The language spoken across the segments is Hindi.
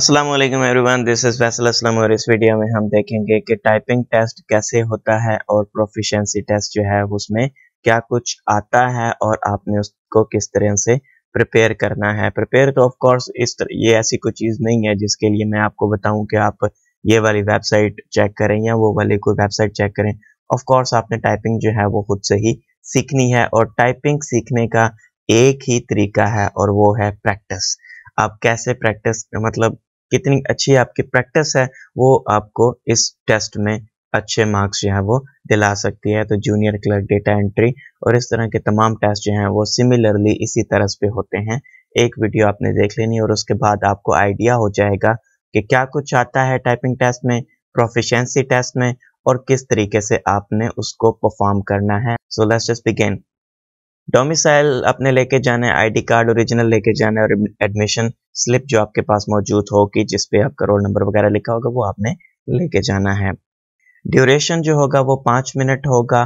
Aslam everyone this is Faisal Aslam और इस वीडियो में हम देखेंगे कि टाइपिंग टेस्ट कैसे होता है और प्रोफिशेंसी टेस्ट जो है उसमें क्या कुछ आता है और आपने उसको किस तरह से प्रिपेयर करना है प्रिपेयर तो ऑफ कोर्स इस तरह ये ऐसी कोई चीज़ नहीं है जिसके लिए मैं आपको बताऊं कि आप ये वाली वेबसाइट चेक करें या वो वाली कोई वेबसाइट चेक करें ऑफकोर्स आपने टाइपिंग जो है वो खुद से ही सीखनी है और टाइपिंग सीखने का एक ही तरीका है और वो है प्रैक्टिस आप कैसे प्रैक्टिस मतलब कितनी अच्छी आपकी प्रैक्टिस है वो आपको इस टेस्ट में अच्छे मार्क्स जो है वो दिला सकती है तो जूनियर क्लर्क डेटा एंट्री और इस तरह के तमाम टेस्ट जो हैं वो सिमिलरली इसी तरह पे होते हैं एक वीडियो आपने देख लेनी और उसके बाद आपको आइडिया हो जाएगा कि क्या कुछ आता है टाइपिंग टेस्ट में प्रोफिशेंसी टेस्ट में और किस तरीके से आपने उसको परफॉर्म करना है so let's just begin domicile अपने लेके जाना है आईडी कार्ड ओरिजिनल लेके जाना है और एडमिशन स्लिप जो आपके पास मौजूद होगी जिस पे आपका रोल नंबर वगैरह लिखा होगा वो आपने लेके जाना है ड्यूरेशन जो होगा वो पाँच मिनट होगा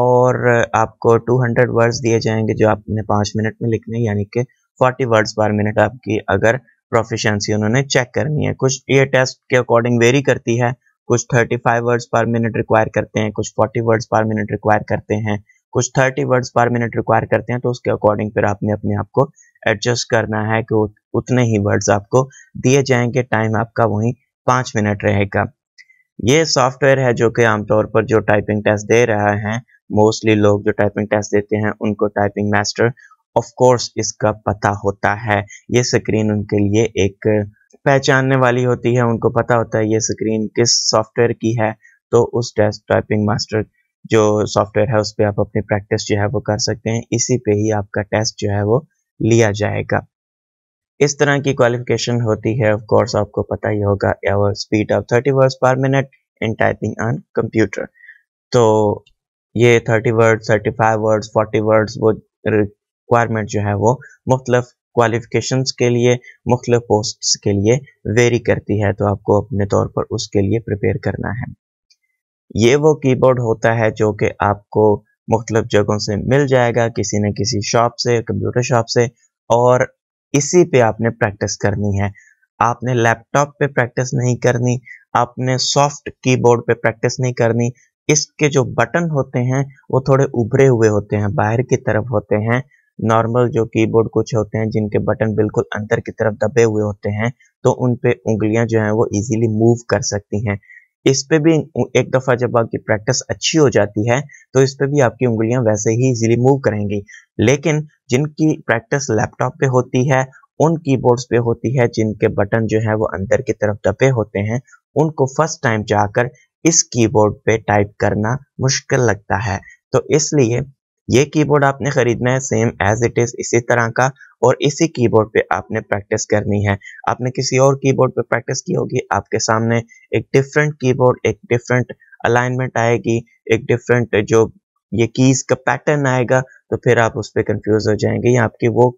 और आपको 200 वर्ड्स दिए जाएंगे जो आपने पाँच मिनट में लिखने यानी कि 40 वर्ड्स पर मिनट आपकी अगर प्रोफिशंसी उन्होंने चेक करनी है कुछ ये टेस्ट के अकॉर्डिंग वेरी करती है कुछ 35 वर्ड्स पर मिनट रिक्वायर करते हैं कुछ 40 वर्ड्स पर मिनट रिक्वायर करते हैं कुछ 30 वर्ड्स पर मिनट रिक्वायर करते हैं तो उसके अकॉर्डिंग फिर आपने अपने आप को एडजस्ट करना है कि उतने ही वर्ड्स आपको दिए जाएंगे टाइम आपका वहीं पाँच मिनट रहेगा ये सॉफ्टवेयर है जो कि आमतौर पर जो टाइपिंग टेस्ट दे रहा है मोस्टली लोग जो टाइपिंग टेस्ट देते हैं उनको टाइपिंग मास्टर ऑफ कोर्स इसका पता होता है ये स्क्रीन उनके लिए एक पहचानने वाली होती है उनको पता होता है ये स्क्रीन किस सॉफ्टवेयर की है तो उस टेस्ट टाइपिंग मास्टर जो सॉफ्टवेयर है उस पर आप अपनी प्रैक्टिस जो है वो कर सकते हैं इसी पे ही आपका टेस्ट जो है वो लिया जाएगा इस तरह की क्वालिफिकेशन होती है ऑफ कोर्स आपको पता ही होगा ever speed of thirty words per minute in typing on computer तो ये thirty words thirty five words forty words वो रिक्वायरमेंट जो है वो मुख्तलफ क्वालिफिकेशन के लिए मुख्तलिफ पोस्ट के लिए वेरी करती है तो आपको अपने तौर पर उसके लिए प्रिपेयर करना है ये वो कीबोर्ड होता है जो कि आपको मुख्तलिफ जगहों से मिल जाएगा किसी न किसी शॉप से कंप्यूटर शॉप से और इसी पे आपने प्रैक्टिस करनी है आपने लैपटॉप पे प्रैक्टिस नहीं करनी आपने सॉफ्ट कीबोर्ड पे प्रैक्टिस नहीं करनी इसके जो बटन होते हैं वो थोड़े उभरे हुए होते हैं बाहर की तरफ होते हैं नॉर्मल जो कीबोर्ड कुछ होते हैं जिनके बटन बिल्कुल अंदर की तरफ दबे हुए होते हैं तो उन पे उंगलियां जो हैं वो इजीली मूव कर सकती हैं इस पे भी एक दफ़ा जब आपकी प्रैक्टिस अच्छी हो जाती है तो इस पे भी आपकी उंगलियां वैसे ही इजीली मूव करेंगी लेकिन जिनकी प्रैक्टिस लैपटॉप पे होती है उन कीबोर्ड्स पे होती है जिनके बटन जो है वो अंदर की तरफ दबे होते हैं उनको फर्स्ट टाइम जाकर इस कीबोर्ड पे टाइप करना मुश्किल लगता है तो इसलिए ये कीबोर्ड आपने खरीदना है सेम एज इट इज इसी तरह का और इसी कीबोर्ड पे आपने प्रैक्टिस करनी है आपने किसी और कीबोर्ड पे प्रैक्टिस की होगी आपके सामने एक डिफरेंट कीबोर्ड एक डिफरेंट अलाइनमेंट आएगी एक डिफरेंट जो ये कीज का पैटर्न आएगा तो फिर आप उस पर कंफ्यूज हो जाएंगे या आपकी वो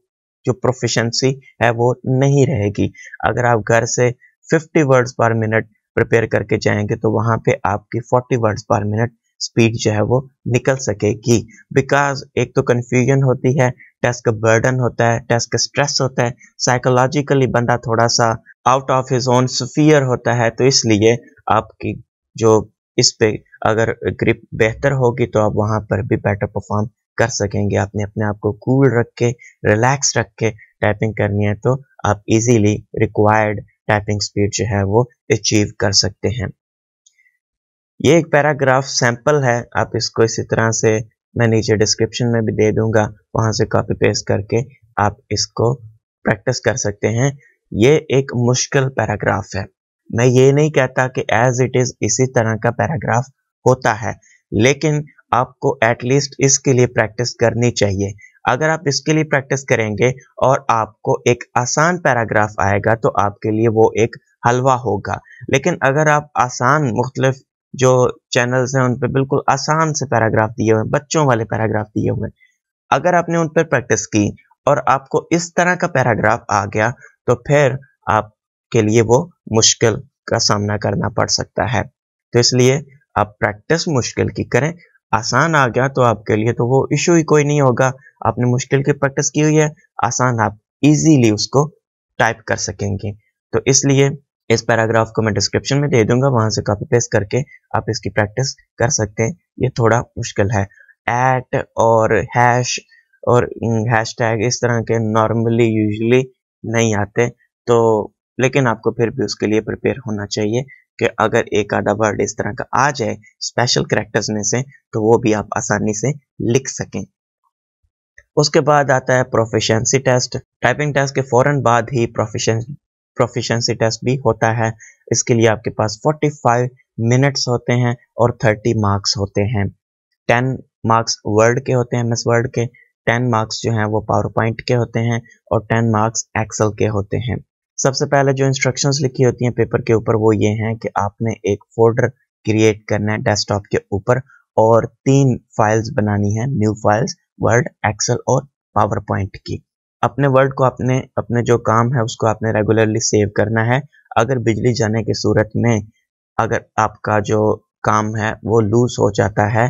जो प्रोफिशंसी है वो नहीं रहेगी अगर आप घर से 50 वर्ड्स पर मिनट प्रिपेयर करके जाएंगे तो वहां पे आपकी 40 वर्ड्स पर मिनट स्पीड जो है वो निकल सकेगी बिकॉज एक तो कन्फ्यूजन होती है टेस्ट का बर्डन होता है टेस्ट का स्ट्रेस होता है साइकोलॉजिकली बंदा थोड़ा सा out of his own sphere होता है तो इसलिए आपकी जो इस पे अगर ग्रिप बेहतर होगी तो आप वहाँ पर भी बेटर परफॉर्म कर सकेंगे आपने अपने आप को कूल रख के रिलैक्स रख के टाइपिंग करनी है तो आप इजीली रिक्वायर्ड टाइपिंग स्पीड जो है वो अचीव कर सकते हैं ये एक पैराग्राफ सैंपल है आप इसको इसी तरह से मैं नीचे डिस्क्रिप्शन में भी दे दूंगा वहां से कॉपी पेस्ट करके आप इसको प्रैक्टिस कर सकते हैं ये एक मुश्किल पैराग्राफ है मैं ये नहीं कहता कि एज इट इज़ इसी तरह का पैराग्राफ होता है लेकिन आपको एटलीस्ट इसके लिए प्रैक्टिस करनी चाहिए अगर आप इसके लिए प्रैक्टिस करेंगे और आपको एक आसान पैराग्राफ आएगा तो आपके लिए वो एक हलवा होगा लेकिन अगर आप आसान मुख्तलिफ जो चैनल्स हैं उन पर बिल्कुल आसान से पैराग्राफ दिए हुए बच्चों वाले पैराग्राफ दिए हुए अगर आपने उन पर प्रैक्टिस की और आपको इस तरह का पैराग्राफ आ गया तो फिर आपके लिए वो मुश्किल का सामना करना पड़ सकता है तो इसलिए आप प्रैक्टिस मुश्किल की करें आसान आ गया तो आपके लिए तो वो इशू ही कोई नहीं होगा आपने मुश्किल की प्रैक्टिस की हुई है आसान आप इजीली उसको टाइप कर सकेंगे तो इसलिए इस पैराग्राफ को मैं डिस्क्रिप्शन में दे दूंगा वहां से कॉपी पेस्ट करके आप इसकी प्रैक्टिस कर सकते हैं ये थोड़ा मुश्किल है एट और हैश और हैश हम्म, टैग इस तरह के नॉर्मली यूजली नहीं आते तो लेकिन आपको फिर भी उसके लिए प्रिपेयर होना चाहिए कि अगर एक आधा वर्ड इस तरह का आ जाए स्पेशल करेक्टर्स में से तो वो भी आप आसानी से लिख सकें उसके बाद आता है प्रोफिशेंसी टेस्ट टाइपिंग टेस्ट के फौरन बाद ही प्रोफिशेंसी प्रोफिशंसी टेस्ट भी होता है इसके लिए आपके पास 45 मिनट्स होते हैं और 30 मार्क्स होते हैं 10 मार्क्स वर्ड के होते हैं एम वर्ड के 10 मार्क्स जो हैं वो पावर पॉइंट के होते हैं और 10 मार्क्स एक्सल के होते हैं सबसे पहले जो इंस्ट्रक्शंस लिखी होती हैं पेपर के ऊपर वो ये हैं कि आपने एक फोल्डर क्रिएट करना है डेस्कटॉप के ऊपर और तीन फाइल्स बनानी है न्यू फाइल्स वर्ड एक्सल और पावर पॉइंट की अपने वर्ड को आपने अपने जो काम है उसको आपने रेगुलरली सेव करना है अगर बिजली जाने की सूरत में अगर आपका जो काम है वो लूज हो जाता है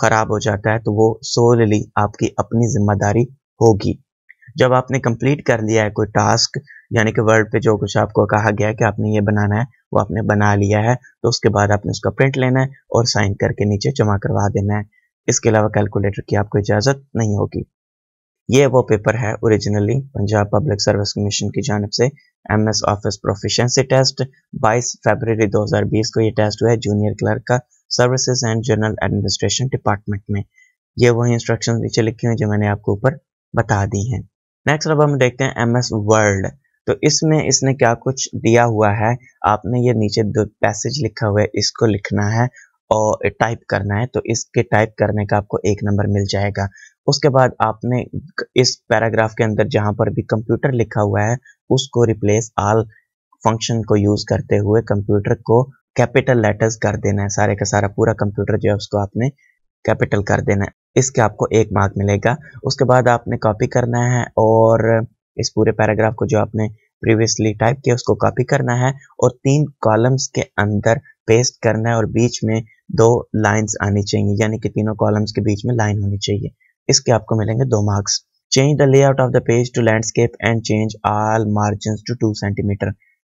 ख़राब हो जाता है तो वो सोलली आपकी अपनी जिम्मेदारी होगी जब आपने कंप्लीट कर लिया है कोई टास्क यानी कि वर्ड पे जो कुछ आपको कहा गया है कि आपने ये बनाना है वो आपने बना लिया है तो उसके बाद आपने उसका प्रिंट लेना है और साइन करके नीचे जमा करवा देना है इसके अलावा कैलकुलेटर की आपको इजाज़त नहीं होगी ये वो पेपर है originally Punjab public service commission की जानब से M S office proficiency test 22 फरवरी 2020 को ये टेस्ट हुआ है जूनियर क्लर्क का services and general administration department में ये वही इंस्ट्रक्शन नीचे लिखी हुई जो मैंने आपको ऊपर बता दी हैं नेक्स्ट अब हम देखते हैं एम एस वर्ल्ड तो इसमें इसने क्या कुछ दिया हुआ है आपने ये नीचे दो पैसेज लिखा हुआ है इसको लिखना है और टाइप करना है तो इसके टाइप करने का आपको एक नंबर मिल जाएगा उसके बाद आपने इस पैराग्राफ के अंदर जहां पर भी कंप्यूटर लिखा हुआ है उसको रिप्लेस आल फंक्शन को यूज करते हुए कंप्यूटर को कैपिटल लेटर्स कर देना है सारे का सारा पूरा कंप्यूटर जो है उसको आपने कैपिटल कर देना है इसके आपको एक मार्क मिलेगा उसके बाद आपने कॉपी करना है और इस पूरे पैराग्राफ को जो आपने प्रीवियसली टाइप किया उसको कॉपी करना है और तीन कॉलम्स के अंदर पेस्ट करना है और बीच में दो लाइंस आनी चाहिए यानी कि तीनों कॉलम्स के बीच में लाइन होनी चाहिए इसके आपको मिलेंगे दो marks change the layout of the page to landscape and change all margin to two centimetre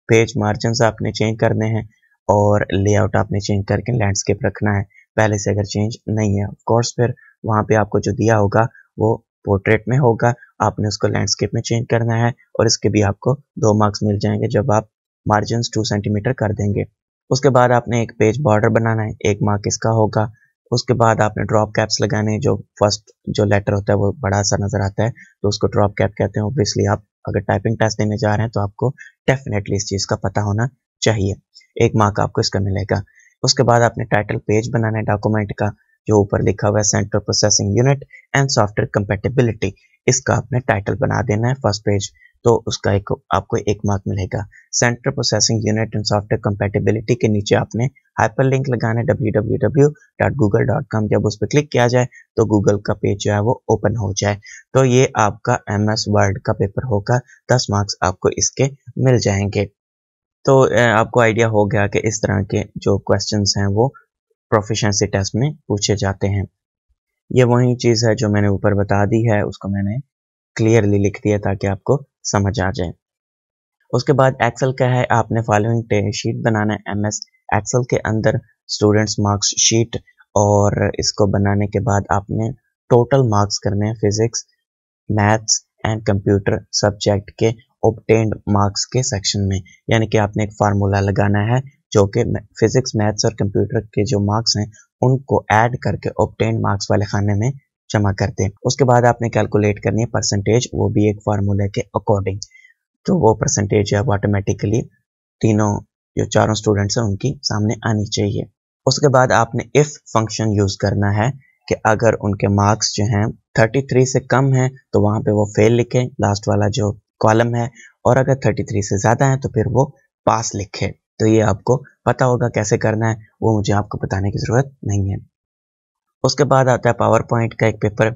page margin आपने चेंज करने हैं और लेआउट आपने चेंज करके लैंडस्केप रखना है पहले से अगर चेंज नहीं है ऑफकोर्स फिर वहाँ पे आपको जो दिया होगा वो पोर्ट्रेट में होगा आपने उसको लैंडस्केप में चेंज करना है और इसके भी आपको दो मार्क्स मिल जाएंगे जब आप मार्जिन टू सेंटीमीटर कर देंगे उसके बाद आपने एक पेज बॉर्डर बनाना है एक मार्क इसका होगा उसके बाद आपने ड्रॉप कैप्स लगाने जो फर्स्ट जो लेटर होता है वो बड़ा सा नज़र आता है तो उसको ड्रॉप कैप कहते हैं ओबियसली आप अगर टाइपिंग टेस्ट देने जा रहे हैं तो आपको डेफिनेटली इस चीज़ का पता होना चाहिए एक मार्क आपको इसका मिलेगा उसके बाद आपने टाइटल पेज बनाना है डॉक्यूमेंट का जो ऊपर लिखा हुआ है central processing unit and software compatibility इसका आपने टाइटल बना देना है फर्स्ट पेज तो उसका एक आपको एक मार्क मिलेगा central processing unit and software compatibility के नीचे आपने हाइपर लिंक लगाना www.google.com जब उस पर क्लिक किया जाए तो गूगल का पेज जो है वो ओपन हो जाए तो ये आपका एम एस वर्ल्ड का पेपर होगा दस मार्क्स आपको इसके मिल जाएंगे तो आपको आइडिया हो गया कि इस तरह के जो क्वेश्चंस हैं वो प्रोफिशेंसी टेस्ट में पूछे जाते हैं ये वही चीज़ है जो मैंने ऊपर बता दी है उसको मैंने क्लियरली लिख दिया ताकि आपको समझ आ जाए उसके बाद एक्सेल का है आपने फॉलोइंग शीट बनाना है एम एस एक्सेल के अंदर स्टूडेंट्स मार्क्स शीट और इसको बनाने के बाद आपने टोटल मार्क्स करने हैं physics maths and computer subject के ओबटेंड मार्क्स के सेक्शन में यानी कि आपने एक फार्मूला लगाना है जो कि फिजिक्स मैथ्स और कंप्यूटर के जो मार्क्स हैं उनको ऐड करके ऑप्टेन मार्क्स वाले खाने में जमा करते हैं उसके बाद आपने कैलकुलेट करनी है परसेंटेज वो भी एक फार्मूले के अकॉर्डिंग तो वो परसेंटेज है ऑटोमेटिकली तीनों जो चारों स्टूडेंट्स हैं उनकी सामने आनी चाहिए उसके बाद आपने इफ़ फंक्शन यूज़ करना है कि अगर उनके मार्क्स जो हैं 33 से कम हैं तो वहाँ पे वो फेल लिखें लास्ट वाला जो कॉलम है और अगर 33 से ज़्यादा हैं तो फिर वो पास लिखें तो ये आपको पता होगा कैसे करना है वो मुझे आपको बताने की ज़रूरत नहीं है उसके बाद आता है पावर पॉइंट का एक पेपर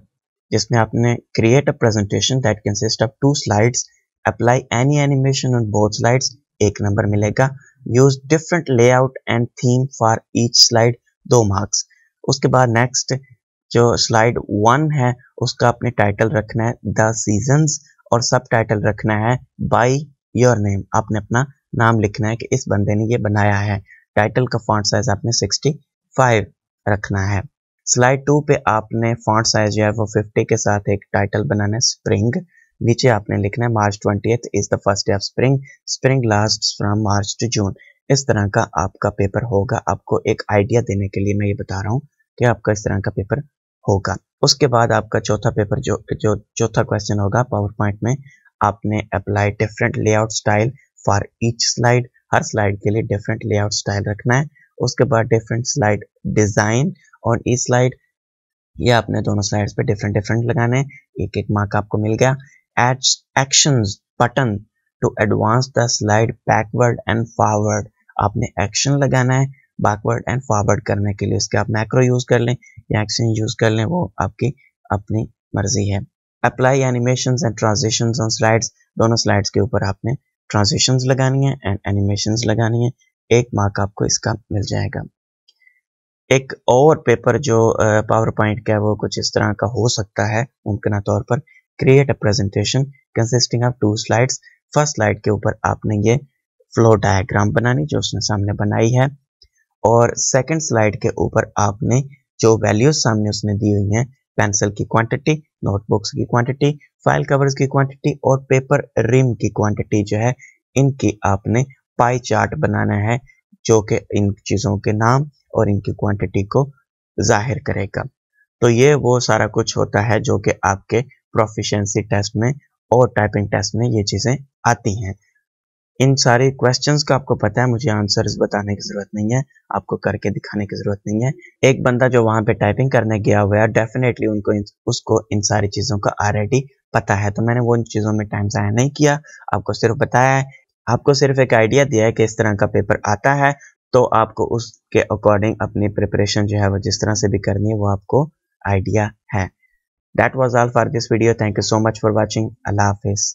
जिसमें आपने create a presentation that consist of two slides apply any animation on both slides एक नंबर मिलेगा use different layout and theme for each slide दो मार्क्स उसके बाद नेक्स्ट जो स्लाइड वन है उसका आपने टाइटल रखना है द सीजन्स और सब टाइटल रखना है बाई योर नेम आपने अपना नाम लिखना है कि इस बंदे ने ये बनाया है टाइटल का फॉन्ट साइज आपने 65 रखना है स्लाइड टू पे आपने फॉन्ट साइज जो है वो 50 के साथ एक टाइटल बनाना है स्प्रिंग नीचे आपने लिखना है March twenty is the first day of spring spring last from March to June इस तरह का आपका पेपर होगा आपको एक आइडिया देने के लिए मैं ये बता रहा हूँ कि आपका इस तरह का पेपर होगा उसके बाद आपका चौथा पेपर जो जो चौथा क्वेश्चन होगा पावर पॉइंट में आपने apply different layout style for each slide हर स्लाइड के लिए डिफरेंट लेआउट स्टाइल रखना है उसके बाद डिफरेंट स्लाइड डिज़ाइन और ई स्लाइड ये आपने दोनों स्लाइड्स पे डिफरेंट डिफरेंट लगाने हैं एक एक मार्क आपको मिल गया action button to advance the slide backward and forward आपने एक्शन लगाना है बैकवर्ड एंड फॉरवर्ड करने के लिए इसके आप मैक्रो यूज़ कर लें या एक्शन यूज़ कर लें वो आपकी अपनी मर्जी है apply animation and transaction on slides दोनों स्लाइड्स के ऊपर आपने ट्रांजेक्शन लगानी है एंड एनिमेशन लगानी है एक मार्क आपको इसका मिल जाएगा एक और पेपर जो पावर पॉइंट का वो कुछ इस तरह का हो सकता है मुमकिन तौर पर create a presentation consisting of two slides first slide के ऊपर आपने ये फ्लो डायग्राम बनानी जो उसने सामने बनाई है और सेकंड स्लाइड के ऊपर आपने जो वैल्यूज सामने उसने दी हुई हैं पेंसिल की क्वांटिटी नोटबुक्स की क्वांटिटी फाइल कवर्स की क्वांटिटी और पेपर रिम की क्वांटिटी जो है इनकी आपने पाई चार्ट बनाना है जो कि इन चीज़ों के नाम और इनकी क्वांटिटी को जाहिर करेगा तो ये वो सारा कुछ होता है जो कि आपके प्रोफिशेंसी टेस्ट में और टाइपिंग टेस्ट में ये चीज़ें आती हैं इन सारे क्वेश्चंस का आपको पता है मुझे आंसर्स बताने की जरूरत नहीं है आपको करके दिखाने की जरूरत नहीं है एक बंदा जो वहां पे टाइपिंग करने गया हुआ है डेफिनेटली उनको इन, उसको इन सारी चीजों का ऑलरेडी पता है तो मैंने वो इन चीजों में टाइम जया नहीं किया आपको सिर्फ बताया है आपको सिर्फ एक आइडिया दिया है कि इस तरह का पेपर आता है तो आपको उसके अकॉर्डिंग अपनी प्रिपरेशन जो है वो जिस तरह से भी करनी है वो आपको आइडिया है that was all for this video thank you so much for watching अल्लाह हाफिज़